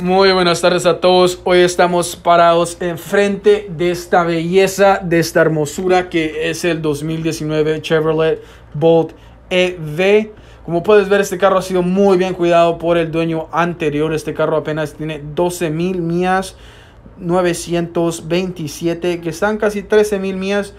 Muy buenas tardes a todos. Hoy estamos parados enfrente de esta belleza, de esta hermosura que es el 2019 Chevrolet Bolt EV. Como puedes ver, este carro ha sido muy bien cuidado por el dueño anterior. Este carro apenas tiene 12 mil millas, 927, que están casi 13 mil millas.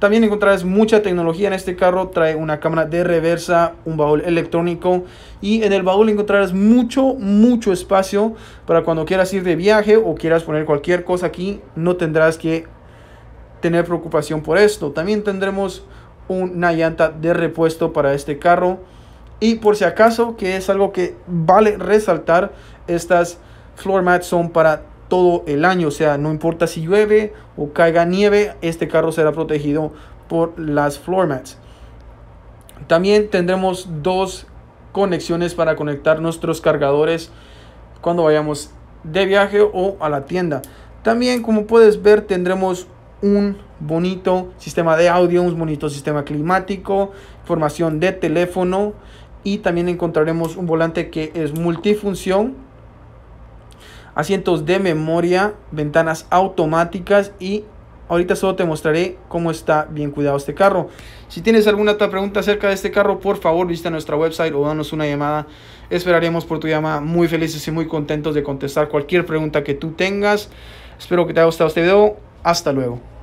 También encontrarás mucha tecnología en este carro, trae una cámara de reversa, un baúl electrónico y en el baúl encontrarás mucho, mucho espacio para cuando quieras ir de viaje o quieras poner cualquier cosa aquí, no tendrás que tener preocupación por esto. También tendremos una llanta de repuesto para este carro y por si acaso, que es algo que vale resaltar, estas floor mats son para todo el año. O sea, no importa si llueve o caiga nieve, este carro será protegido por las floor mats. También tendremos dos conexiones para conectar nuestros cargadores cuando vayamos de viaje o a la tienda. También como puedes ver tendremos un bonito sistema de audio, un bonito sistema climático, información de teléfono y también encontraremos un volante que es multifunción asientos de memoria, ventanas automáticas y ahorita solo te mostraré cómo está bien cuidado este carro. Si tienes alguna otra pregunta acerca de este carro, por favor visita nuestra website o danos una llamada. Esperaremos por tu llamada, muy felices y muy contentos de contestar cualquier pregunta que tú tengas. Espero que te haya gustado este video. Hasta luego.